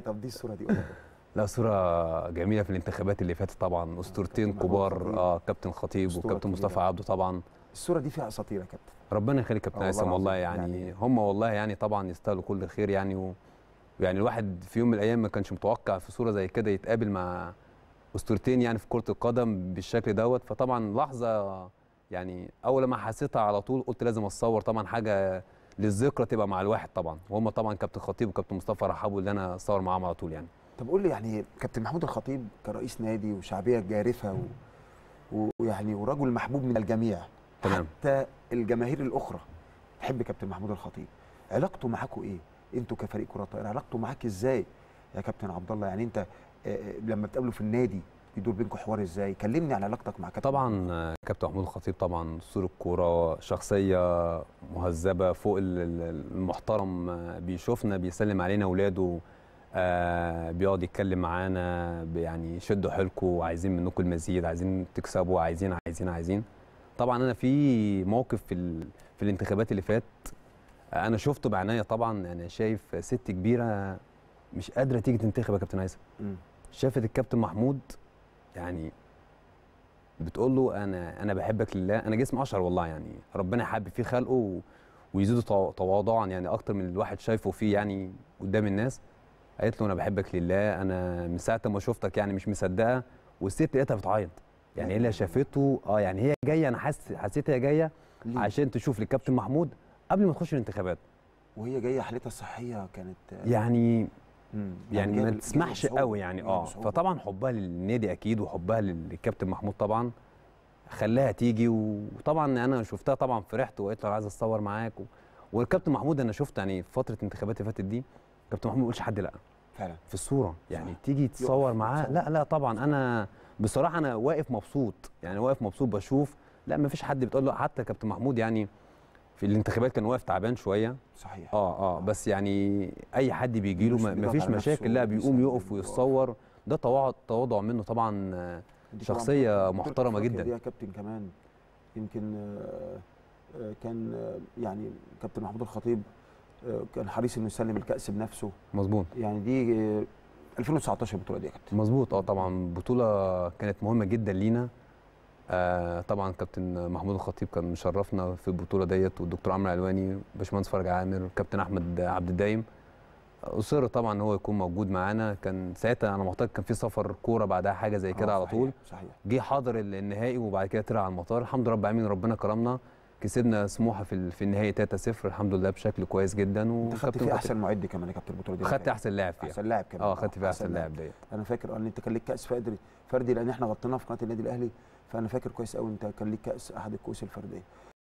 طب دي الصوره دي لا صورة جميلة في الانتخابات اللي فاتت طبعا آه، اسطورتين كبار اه كابتن خطيب وكابتن مصطفى عبده طبعا الصورة دي فيها اساطير يا كابتن ربنا يخليك كابتن هيثم آه، والله يعني, يعني هم والله يعني طبعا يستاهلوا كل خير يعني ويعني الواحد في يوم من الايام ما كانش متوقع في صورة زي كده يتقابل مع اسطورتين يعني في كرة القدم بالشكل دوت فطبعا لحظة يعني اول ما حسيتها على طول قلت لازم اتصور طبعا حاجة للذكرى تبقى مع الواحد طبعا وهم طبعا كابتن خطيب وكابتن مصطفى رحبوا اللي انا صور معاهم على طول يعني طب قول لي يعني كابتن محمود الخطيب كرئيس نادي وشعبيه جارفه و... ويعني ورجل محبوب من الجميع تمام حتى الجماهير الاخرى تحب كابتن محمود الخطيب علاقته معاكم ايه انتوا كفريق كره طائره علاقته معاك ازاي يا كابتن عبد الله يعني انت آه، آه، لما بتقابله في النادي يدور بينكم حوار ازاي كلمني على علاقتك مع كابتن طبعا كابتن محمود الخطيب طبعا اسطوره الكوره شخصيه مهذبه فوق المحترم آه، بيشوفنا بيسلم علينا اولاده آه بيقعد يتكلم معانا يعني شدوا حيلكم عايزين منكم المزيد عايزين تكسبوا عايزين عايزين عايزين طبعا انا في موقف في في الانتخابات اللي فات آه، انا شفته بعناية طبعا انا يعني شايف ست كبيره مش قادره تيجي تنتخب يا كابتن هيثم شافت الكابتن محمود يعني بتقول له انا انا بحبك لله انا جسم اشهر والله يعني ربنا حابب فيه خلقه ويزيده تواضعا يعني اكتر من الواحد شايفه فيه يعني قدام الناس قالت له انا بحبك لله انا من ساعه ما شفتك يعني مش مصدقه والست لقيتها بتعيط يعني هي إيه اللي شافته اه يعني هي جايه انا حاسس حسيت هي جايه عشان تشوف للكابتن محمود قبل ما تخش الانتخابات وهي جايه حالتها الصحيه كانت يعني يعني, يعني ما تسمحش قوي يعني اه فطبعا حبها للنادي اكيد وحبها للكابتن محمود طبعا خلاها تيجي وطبعا انا شفتها طبعا فرحت وقلت له عايز اتصور معاك و... والكابتن محمود انا شفت يعني في فتره اللي فاتت دي كابتن محمود ما يقولش حد لا فعلا في الصوره يعني صح. تيجي تتصور معاه لا لا طبعا انا بصراحه انا واقف مبسوط يعني واقف مبسوط بشوف لا ما فيش حد بتقول له حتى كابتن محمود يعني في الانتخابات كان واقف تعبان شويه صحيح اه اه بس يعني اي حد بيجي له ما فيش مشاكل لا بيقوم يقف ويتصور ده تواضع منه طبعا شخصيه محترمه جدا يا كابتن كمان يمكن آه، آه، كان آه، يعني كابتن محمود الخطيب كان حريص انه يسلم الكاس بنفسه مظبوط يعني دي 2019 البطوله دي يا كابتن مظبوط اه طبعا بطوله كانت مهمه جدا لينا آه طبعا كابتن محمود الخطيب كان مشرفنا في البطوله ديت والدكتور عمرو علواني باشمهندس فرج عامر كابتن احمد عبد الدايم اصر طبعا ان هو يكون موجود معانا كان ساعتها انا معتقد كان في سفر كوره بعدها حاجه زي كده آه، على طول جه حاضر النهائي وبعد كده طلع على المطار الحمد لله رب العالمين ربنا كرمنا كسبنا سموحه في في النهايه 3-0 الحمد لله بشكل كويس جدا وخدت في احسن معد كمان يا كابتن البطوله دي خدت احسن لاعب فيها احسن لاعب كمان اه خدت في احسن لاعب ديت انا فاكر آه، ان انت كان ليك كاس فردي فردي لان احنا غطيناه في قناه النادي الاهلي فانا فاكر كويس قوي انت كان ليك كاس احد الكؤوس الفرديه